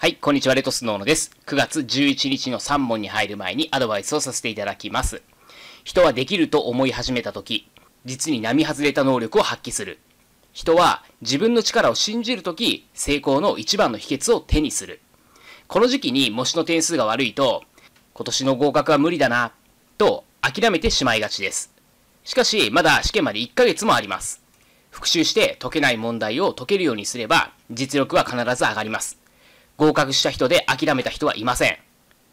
はい、こんにちは、レトスノーノです。9月11日の3問に入る前にアドバイスをさせていただきます。人はできると思い始めた時、実に並外れた能力を発揮する。人は自分の力を信じる時、成功の一番の秘訣を手にする。この時期に模試の点数が悪いと、今年の合格は無理だな、と諦めてしまいがちです。しかし、まだ試験まで1ヶ月もあります。復習して解けない問題を解けるようにすれば、実力は必ず上がります。合格した人で諦めた人はいません。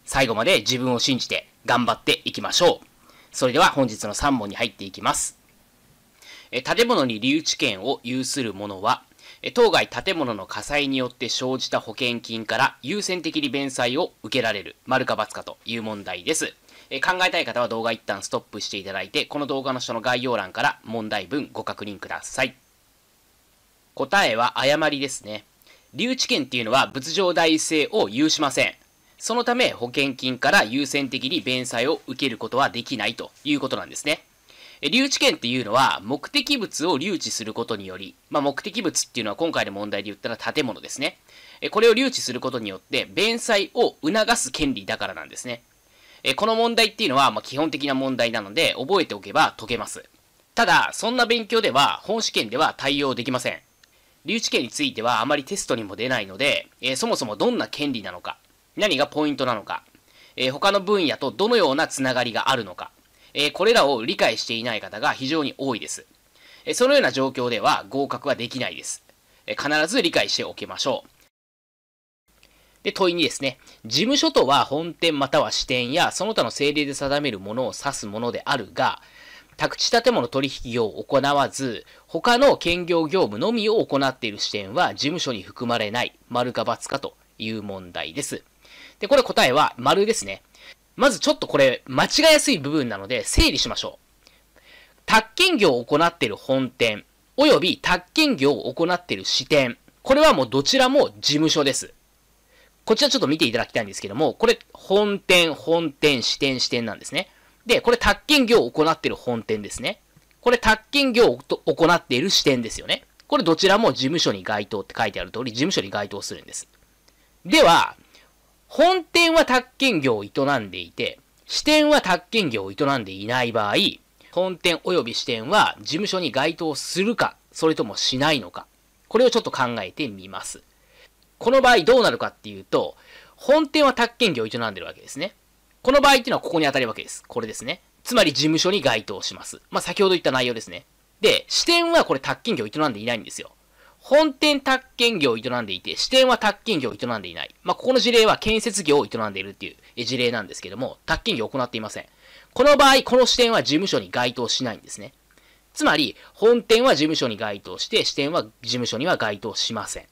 最後まで自分を信じて頑張っていきましょう。それでは本日の3問に入っていきます。え建物に留置権を有する者は、当該建物の火災によって生じた保険金から優先的に弁済を受けられる、丸か×かという問題です。え考えたい方は動画一旦ストップしていただいて、この動画の下の概要欄から問題文ご確認ください。答えは誤りですね。留置権っていうのは仏上代性を有しません。そのため保険金から優先的に弁済を受けることはできないということなんですね。留置権っていうのは目的物を留置することにより、まあ、目的物っていうのは今回の問題で言ったら建物ですね。これを留置することによって弁済を促す権利だからなんですね。この問題っていうのはま基本的な問題なので覚えておけば解けます。ただ、そんな勉強では本試験では対応できません。留置権についてはあまりテストにも出ないので、えー、そもそもどんな権利なのか、何がポイントなのか、えー、他の分野とどのようなつながりがあるのか、えー、これらを理解していない方が非常に多いです。えそのような状況では合格はできないです。え必ず理解しておきましょう。で、問いにですね、事務所とは本店または支店やその他の政令で定めるものを指すものであるが、宅地建物取引を行わず、他の兼業業務のみを行っている支店は事務所に含まれない、丸か×かという問題です。で、これ答えは丸ですね。まずちょっとこれ間違いやすい部分なので整理しましょう。宅建業を行っている本店、および宅建業を行っている支店、これはもうどちらも事務所です。こちらちょっと見ていただきたいんですけども、これ本店、本店、支店、支店なんですね。で、これ、宅建業を行っている本店ですね。これ、宅建業を行っている支店ですよね。これ、どちらも事務所に該当って書いてある通り、事務所に該当するんです。では、本店は宅建業を営んでいて、支店は宅建業を営んでいない場合、本店及び支店は事務所に該当するか、それともしないのか、これをちょっと考えてみます。この場合どうなるかっていうと、本店は宅建業を営んでるわけですね。この場合っていうのはここに当たるわけです。これですね。つまり事務所に該当します。まあ、先ほど言った内容ですね。で、支店はこれ宅建業を営んでいないんですよ。本店宅建業を営んでいて、支店は宅建業を営んでいない。まあ、ここの事例は建設業を営んでいるっていう事例なんですけども、宅建業を行っていません。この場合、この支店は事務所に該当しないんですね。つまり、本店は事務所に該当して、支店は事務所には該当しません。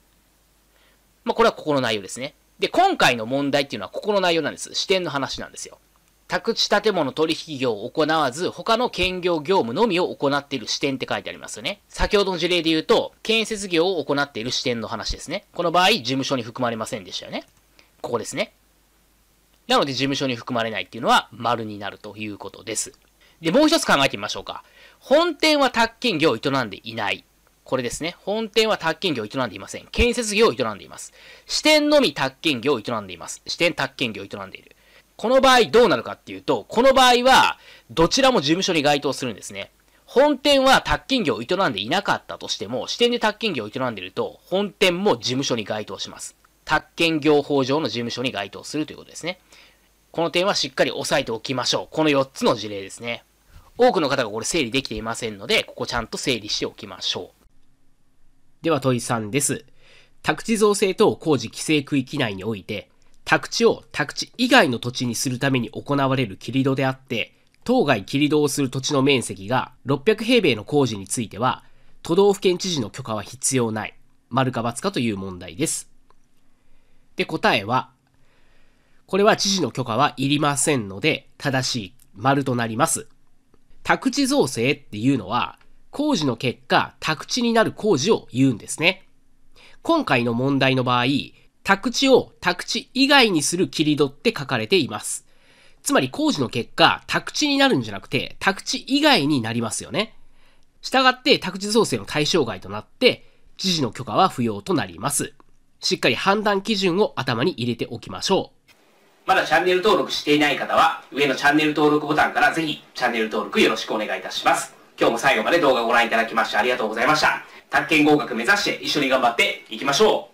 まあ、これはここの内容ですね。で、今回の問題っていうのはここの内容なんです。視点の話なんですよ。宅地建物取引業を行わず、他の兼業業務のみを行っている支店って書いてありますよね。先ほどの事例で言うと、建設業を行っている支店の話ですね。この場合、事務所に含まれませんでしたよね。ここですね。なので、事務所に含まれないっていうのは、丸になるということです。で、もう一つ考えてみましょうか。本店は宅建業を営んでいない。これですね。本店は宅建業を営んでいません。建設業を営んでいます。支店のみ宅建業を営んでいます。支店宅建業を営んでいる。この場合どうなるかっていうと、この場合は、どちらも事務所に該当するんですね。本店は宅建業を営んでいなかったとしても、支店で宅建業を営んでいると、本店も事務所に該当します。宅建業法上の事務所に該当するということですね。この点はしっかり押さえておきましょう。この4つの事例ですね。多くの方がこれ整理できていませんので、ここちゃんと整理しておきましょう。では問い3です。宅地造成等工事規制区域内において、宅地を宅地以外の土地にするために行われる切り戸であって、当該切り戸をする土地の面積が600平米の工事については、都道府県知事の許可は必要ない。丸かツかという問題です。で、答えは、これは知事の許可はいりませんので、正しい丸となります。宅地造成っていうのは、工事の結果、宅地になる工事を言うんですね。今回の問題の場合、宅地を宅地以外にする切り取って書かれています。つまり工事の結果、宅地になるんじゃなくて、宅地以外になりますよね。従って宅地造成の対象外となって、知事の許可は不要となります。しっかり判断基準を頭に入れておきましょう。まだチャンネル登録していない方は、上のチャンネル登録ボタンからぜひチャンネル登録よろしくお願いいたします。今日も最後まで動画をご覧いただきましてありがとうございました。宅建合格目指して一緒に頑張っていきましょう